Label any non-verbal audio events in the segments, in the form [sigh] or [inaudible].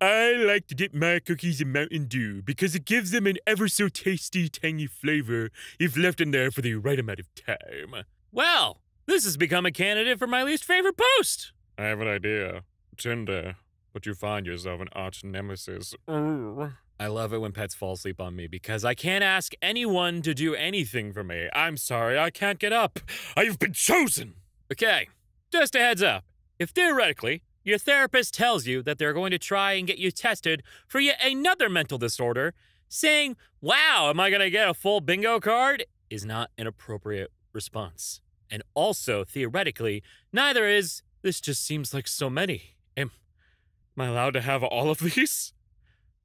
I like to dip my cookies in Mountain Dew because it gives them an ever so tasty, tangy flavor if left in there for the right amount of time. Well, this has become a candidate for my least favorite post. I have an idea. Tinder. But you find yourself an arch nemesis. I love it when pets fall asleep on me because I can't ask anyone to do anything for me. I'm sorry, I can't get up. I've been chosen. Okay, just a heads up. If theoretically your therapist tells you that they're going to try and get you tested for yet another mental disorder. Saying, wow, am I going to get a full bingo card? is not an appropriate response. And also, theoretically, neither is, this just seems like so many. Am, am I allowed to have all of these?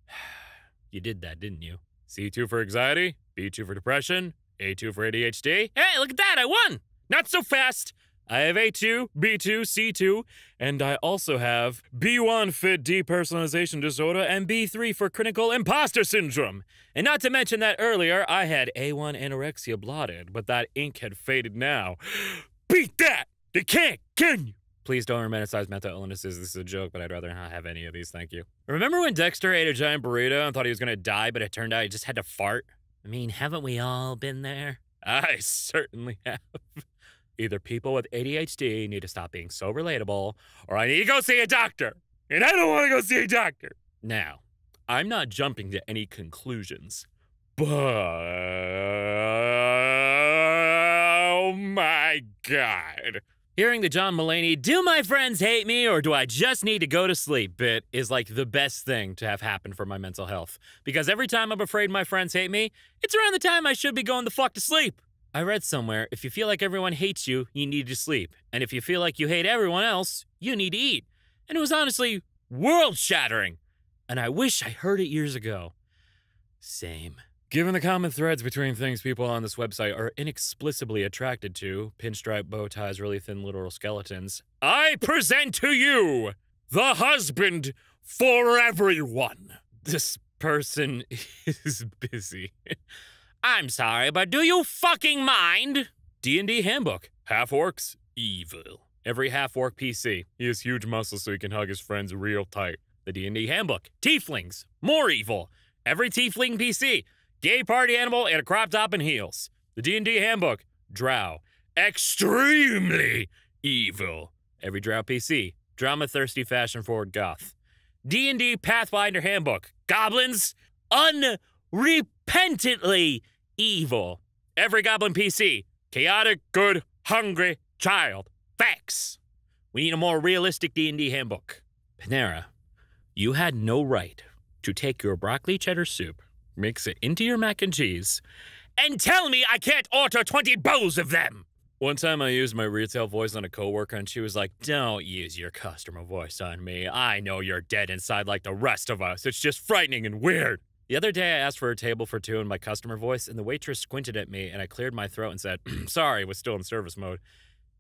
[sighs] you did that, didn't you? C2 for anxiety, B2 for depression, A2 for ADHD. Hey, look at that, I won! Not so fast! I have A2, B2, C2, and I also have B1 for depersonalization disorder and B3 for clinical imposter syndrome. And not to mention that earlier I had A1 anorexia blotted, but that ink had faded now. [gasps] Beat that! They can't, can you? Please don't romanticize mental illnesses. This is a joke, but I'd rather not have any of these, thank you. Remember when Dexter ate a giant burrito and thought he was gonna die, but it turned out he just had to fart? I mean, haven't we all been there? [laughs] I certainly have either people with ADHD need to stop being so relatable, or I need to go see a doctor. And I don't want to go see a doctor. Now, I'm not jumping to any conclusions, but oh my God. Hearing the John Mullaney, do my friends hate me or do I just need to go to sleep bit is like the best thing to have happened for my mental health. Because every time I'm afraid my friends hate me, it's around the time I should be going the fuck to sleep. I read somewhere if you feel like everyone hates you, you need to sleep. And if you feel like you hate everyone else, you need to eat. And it was honestly world shattering. And I wish I heard it years ago. Same. Given the common threads between things people on this website are inexplicably attracted to pinstripe bow ties, really thin literal skeletons I present to you the husband for everyone. This person [laughs] is busy. I'm sorry, but do you fucking mind? D&D Handbook. Half-orcs, evil. Every half-orc PC. He has huge muscles so he can hug his friends real tight. The D&D Handbook. Tieflings, more evil. Every tiefling PC. Gay party animal and a crop top and heels. The D&D Handbook. Drow. Extremely evil. Every drow PC. Drama-thirsty, fashion-forward goth. D&D Pathfinder Handbook. Goblins, un- repentantly evil. Every Goblin PC, chaotic, good, hungry child. Facts. We need a more realistic D&D handbook. Panera, you had no right to take your broccoli cheddar soup, mix it into your mac and cheese, and tell me I can't order 20 bowls of them. One time I used my retail voice on a coworker and she was like, "Don't use your customer voice on me. I know you're dead inside like the rest of us. It's just frightening and weird." The other day, I asked for a table for two in my customer voice, and the waitress squinted at me, and I cleared my throat and said, [clears throat] Sorry, was still in service mode.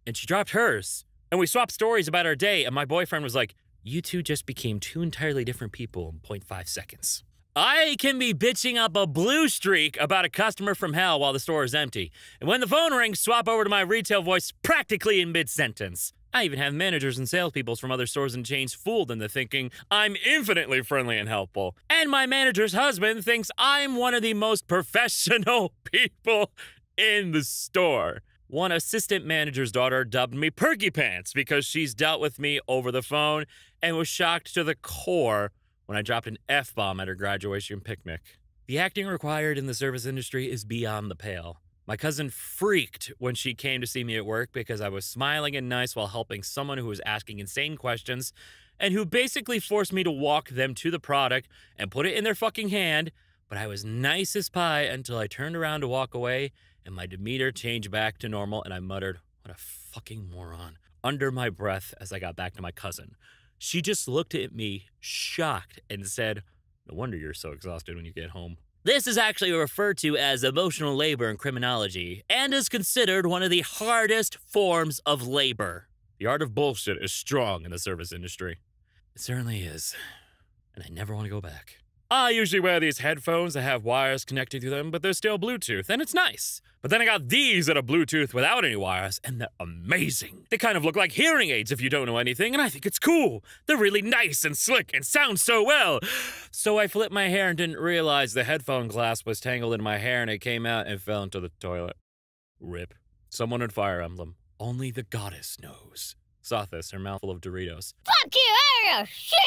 And she dropped hers. And we swapped stories about our day, and my boyfriend was like, You two just became two entirely different people in 0.5 seconds. I can be bitching up a blue streak about a customer from hell while the store is empty. And when the phone rings, swap over to my retail voice practically in mid sentence. I even have managers and salespeople from other stores and chains fooled into thinking I'm infinitely friendly and helpful. And my manager's husband thinks I'm one of the most professional [laughs] people in the store. One assistant manager's daughter dubbed me Perky Pants because she's dealt with me over the phone and was shocked to the core when I dropped an F bomb at her graduation picnic. The acting required in the service industry is beyond the pale. My cousin freaked when she came to see me at work because I was smiling and nice while helping someone who was asking insane questions and who basically forced me to walk them to the product and put it in their fucking hand. But I was nice as pie until I turned around to walk away and my demeanor changed back to normal and I muttered, What a fucking moron, under my breath as I got back to my cousin. She just looked at me, shocked, and said, No wonder you're so exhausted when you get home. This is actually referred to as emotional labor in criminology and is considered one of the hardest forms of labor. The art of bullshit is strong in the service industry. It certainly is. And I never want to go back. I usually wear these headphones that have wires connected to them, but they're still Bluetooth, and it's nice. But then I got these that are Bluetooth without any wires, and they're amazing. They kind of look like hearing aids if you don't know anything, and I think it's cool. They're really nice and slick and sound so well. So I flipped my hair and didn't realize the headphone clasp was tangled in my hair, and it came out and fell into the toilet. Rip. Someone in Fire Emblem. Only the goddess knows. Sothis, her her mouthful of Doritos. Fuck you, Ariel! Shit!